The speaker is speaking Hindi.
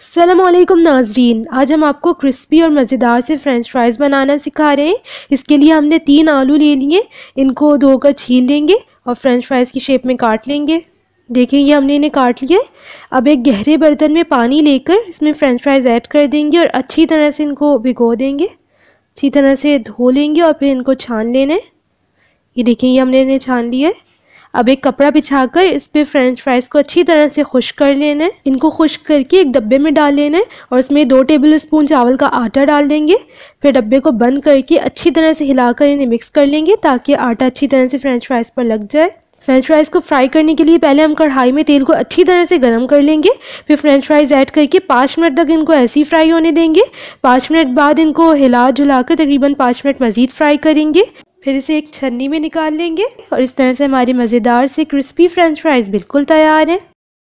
असलम नाजरीन आज हम आपको क्रिस्पी और मज़ेदार से फ्रेंच फ्राइज़ बनाना सिखा रहे हैं इसके लिए हमने तीन आलू ले लिए इनको धोकर छील लेंगे और फ्रेंच फ्राइज़ की शेप में काट लेंगे देखें ये हमने इन्हें काट लिए अब एक गहरे बर्तन में पानी लेकर इसमें फ्रेंच फ्राइज़ ऐड कर देंगे और अच्छी तरह से इनको भिगो देंगे अच्छी तरह से धो लेंगे और फिर इनको छान लेना ये देखें ये हमने इन्हें छान लिया है अब एक कपड़ा बिछाकर इस पर फ्रेंच फ्राइज़ को अच्छी तरह से खुश कर लेना है इनको खुश करके एक डब्बे में डाल लेना है और इसमें दो टेबल स्पून चावल का आटा डाल देंगे फिर डब्बे को बंद करके अच्छी तरह से हिलाकर इन्हें मिक्स कर लेंगे ताकि आटा अच्छी तरह से फ्रेंच फ्राइज़ पर लग जाए फ्रेंच फ्राइज़ को फ्राई करने के लिए पहले हम कढ़ाई में तेल को अच्छी तरह से गर्म कर लेंगे फिर फ्रेंच फ्राइज़ ऐड करके पाँच मिनट तक इनको ऐसे ही फ्राई होने देंगे पाँच मिनट बाद इनको हिला जुला कर तकरीबन पाँच मिनट मज़ीद फ्राई करेंगे फिर इसे एक छन्नी में निकाल लेंगे और इस तरह से हमारी मज़ेदार से क्रिस्पी फ्रेंच फ्राइज़ बिल्कुल तैयार हैं